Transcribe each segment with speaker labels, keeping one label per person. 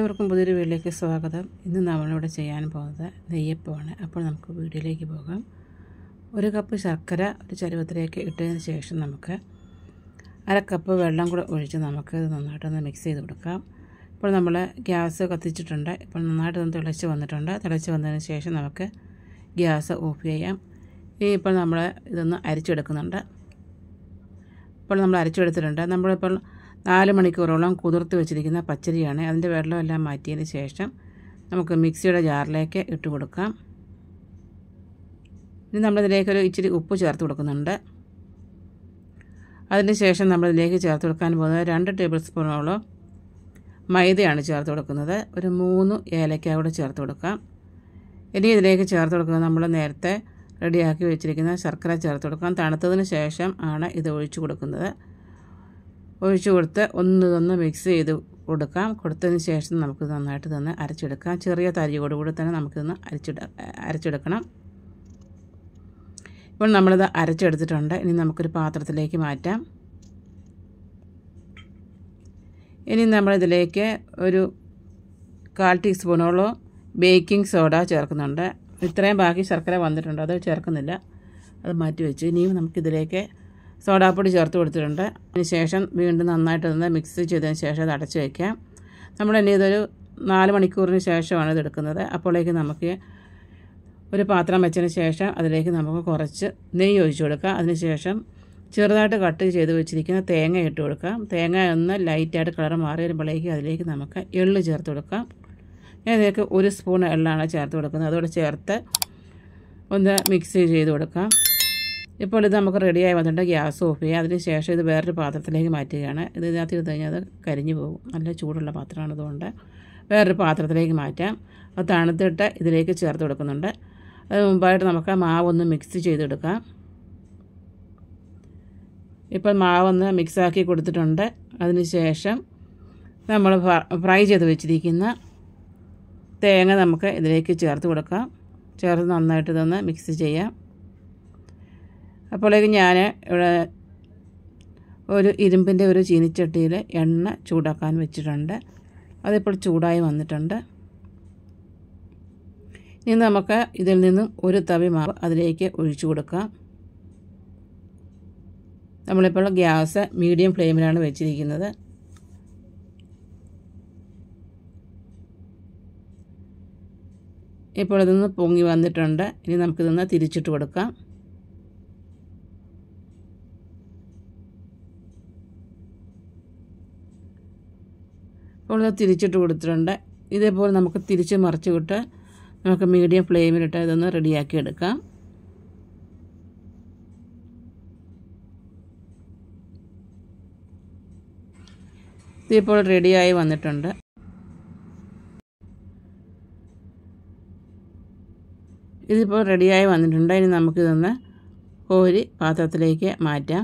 Speaker 1: എല്ലാവർക്കും പുതിയൊരു വീട്ടിലേക്ക് സ്വാഗതം ഇന്ന് നമ്മളിവിടെ ചെയ്യാൻ പോകുന്നത് നെയ്യപ്പമാണ് അപ്പോൾ നമുക്ക് വീഡിയോയിലേക്ക് പോകാം ഒരു കപ്പ് ശർക്കര ഒരു ചരുവത്തിലേക്ക് ഇട്ടതിന് ശേഷം നമുക്ക് അര കപ്പ് വെള്ളം കൂടെ ഒഴിച്ച് നമുക്ക് ഇത് നന്നായിട്ടൊന്ന് മിക്സ് ചെയ്ത് കൊടുക്കാം ഇപ്പോൾ നമ്മൾ ഗ്യാസ് കത്തിച്ചിട്ടുണ്ട് ഇപ്പോൾ നന്നായിട്ടൊന്ന് തിളച്ച് വന്നിട്ടുണ്ട് തിളച്ച് വന്നതിന് ശേഷം നമുക്ക് ഗ്യാസ് ഓഫ് ചെയ്യാം ഇനി ഇപ്പോൾ നമ്മൾ ഇതൊന്ന് അരിച്ചെടുക്കുന്നുണ്ട് ഇപ്പോൾ നമ്മൾ അരച്ചെടുത്തിട്ടുണ്ട് നമ്മളിപ്പോൾ നാല് മണിക്കൂറോളം കുതിർത്ത് വെച്ചിരിക്കുന്ന പച്ചരിയാണ് അതിൻ്റെ വെള്ളമെല്ലാം മാറ്റിയതിന് ശേഷം നമുക്ക് മിക്സിയുടെ ജാറിലേക്ക് ഇട്ട് കൊടുക്കാം ഇനി നമ്മളിതിലേക്ക് ഒരു ഇച്ചിരി ഉപ്പ് ചേർത്ത് കൊടുക്കുന്നുണ്ട് അതിന് ശേഷം നമ്മളിതിലേക്ക് ചേർത്ത് കൊടുക്കാൻ പോകുന്നത് രണ്ട് ടേബിൾ സ്പൂണോളം മൈദയാണ് ചേർത്ത് കൊടുക്കുന്നത് ഒരു മൂന്ന് ഏലക്ക കൂടെ ചേർത്ത് കൊടുക്കാം ഇനി ഇതിലേക്ക് ചേർത്ത് കൊടുക്കുന്നത് നമ്മൾ നേരത്തെ റെഡിയാക്കി വെച്ചിരിക്കുന്ന ശർക്കര ചേർത്ത് കൊടുക്കാം തണുത്തതിന് ശേഷം ആണ് ഇത് ഒഴിച്ചു കൊടുക്കുന്നത് ഒഴിച്ച് കൊടുത്ത് ഒന്ന് തന്നെ മിക്സ് ചെയ്ത് കൊടുക്കാം കൊടുത്തതിന് ശേഷം നമുക്ക് നന്നായിട്ട് തന്നെ അരച്ചെടുക്കാം ചെറിയ തരിയോട് കൂടി തന്നെ നമുക്കിന്ന് അരച്ചിട അരച്ചെടുക്കണം ഇപ്പോൾ നമ്മളിത് അരച്ചെടുത്തിട്ടുണ്ട് ഇനി നമുക്കൊരു പാത്രത്തിലേക്ക് മാറ്റാം ഇനി നമ്മളിതിലേക്ക് ഒരു കാൽ ടീസ്പൂണോളം ബേക്കിംഗ് സോഡ ചേർക്കുന്നുണ്ട് ഇത്രയും ബാക്കി ശർക്കര വന്നിട്ടുണ്ട് അത് ചേർക്കുന്നില്ല അത് മാറ്റി വെച്ചു ഇനിയും നമുക്കിതിലേക്ക് സോഡാപ്പൊടി ചേർത്ത് കൊടുത്തിട്ടുണ്ട് അതിനുശേഷം വീണ്ടും നന്നായിട്ടൊന്ന് മിക്സ് ചെയ്തതിന് ശേഷം അത് അടച്ച് വയ്ക്കാം നമ്മൾ ഇനി ഇതൊരു നാല് മണിക്കൂറിന് ശേഷമാണ് ഇത് എടുക്കുന്നത് അപ്പോഴേക്ക് നമുക്ക് ഒരു പാത്രം വെച്ചതിന് ശേഷം അതിലേക്ക് നമുക്ക് കുറച്ച് നെയ്യ് ഒഴിച്ചു കൊടുക്കുക അതിനുശേഷം ചെറുതായിട്ട് കട്ട് ചെയ്ത് വെച്ചിരിക്കുന്ന തേങ്ങ ഇട്ട് കൊടുക്കാം തേങ്ങ ഒന്ന് ലൈറ്റായിട്ട് കളർ മാറി വരുമ്പോഴേക്ക് അതിലേക്ക് നമുക്ക് എള്ള് ചേർത്ത് കൊടുക്കാം ഞാൻ ഇതിലേക്ക് ഒരു സ്പൂൺ എള്ളാണ് ചേർത്ത് കൊടുക്കുന്നത് അതോടെ ചേർത്ത് ഒന്ന് മിക്സ് ചെയ്ത് കൊടുക്കാം ഇപ്പോൾ ഇത് നമുക്ക് റെഡിയായി വന്നിട്ട് ഗ്യാസ് ഓഫ് ചെയ്യുക അതിനുശേഷം ഇത് വേറൊരു പാത്രത്തിലേക്ക് മാറ്റുകയാണ് ഇത് ഇതിനകത്ത് ഇരുന്ന് കഴിഞ്ഞാൽ അത് കരിഞ്ഞു പോകും നല്ല ചൂടുള്ള പാത്രമാണ് അതുകൊണ്ട് വേറൊരു പാത്രത്തിലേക്ക് മാറ്റാം അത് തണുത്തിട്ട് ഇതിലേക്ക് ചേർത്ത് കൊടുക്കുന്നുണ്ട് അത് മുമ്പായിട്ട് നമുക്ക് മാവൊന്ന് മിക്സ് ചെയ്തെടുക്കാം ഇപ്പം മാവൊന്ന് മിക്സാക്കി കൊടുത്തിട്ടുണ്ട് അതിനുശേഷം നമ്മൾ ഫ്രൈ ചെയ്ത് വെച്ചിരിക്കുന്ന തേങ്ങ നമുക്ക് ഇതിലേക്ക് ചേർത്ത് കൊടുക്കാം ചേർത്ത് നന്നായിട്ട് ഇതൊന്ന് മിക്സ് ചെയ്യാം അപ്പോഴേക്കും ഞാൻ ഇവിടെ ഒരു ഇരുമ്പിൻ്റെ ഒരു ചീനിച്ചട്ടിയിൽ എണ്ണ ചൂടാക്കാൻ വെച്ചിട്ടുണ്ട് അതിപ്പോൾ ചൂടായി വന്നിട്ടുണ്ട് ഇനി നമുക്ക് ഇതിൽ നിന്നും ഒരു തവി മാവ് അതിലേക്ക് ഒഴിച്ചു കൊടുക്കാം നമ്മളിപ്പോൾ ഗ്യാസ് മീഡിയം ഫ്ലെയിമിലാണ് വെച്ചിരിക്കുന്നത് ഇപ്പോൾ ഇതൊന്ന് പൊങ്ങി വന്നിട്ടുണ്ട് ഇനി നമുക്കിതൊന്ന് തിരിച്ചിട്ട് കൊടുക്കാം ഉള്ളത് തിരിച്ചിട്ട് കൊടുത്തിട്ടുണ്ട് ഇതേപോലെ നമുക്ക് തിരിച്ച് മറിച്ച് വിട്ട് നമുക്ക് മീഡിയം ഫ്ലെയിമിലിട്ട് ഇതൊന്ന് റെഡിയാക്കി എടുക്കാം ഇതിപ്പോൾ റെഡിയായി വന്നിട്ടുണ്ട് ഇതിപ്പോൾ റെഡിയായി വന്നിട്ടുണ്ട് ഇനി നമുക്കിതൊന്ന് കോരി പാത്രത്തിലേക്ക് മാറ്റാം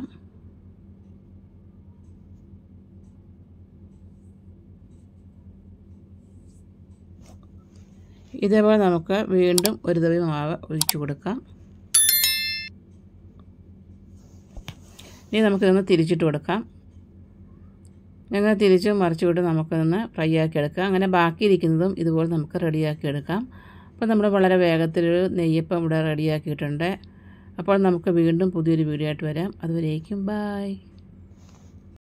Speaker 1: ഇതേപോലെ നമുക്ക് വീണ്ടും ഒരു തവി മാവ് ഒഴിച്ചു കൊടുക്കാം ഇനി നമുക്കിതൊന്ന് തിരിച്ചിട്ട് കൊടുക്കാം ഞങ്ങൾ മറിച്ചു വിട്ട് നമുക്കതൊന്ന് ഫ്രൈ ആക്കി എടുക്കാം അങ്ങനെ ബാക്കിയിരിക്കുന്നതും ഇതുപോലെ നമുക്ക് റെഡിയാക്കി എടുക്കാം അപ്പോൾ നമ്മൾ വളരെ വേഗത്തിലൊരു നെയ്യപ്പം ഇവിടെ റെഡിയാക്കിയിട്ടുണ്ട് അപ്പോൾ നമുക്ക് വീണ്ടും പുതിയൊരു വീഡിയോ ആയിട്ട് വരാം അതുവരേക്കും ബായ്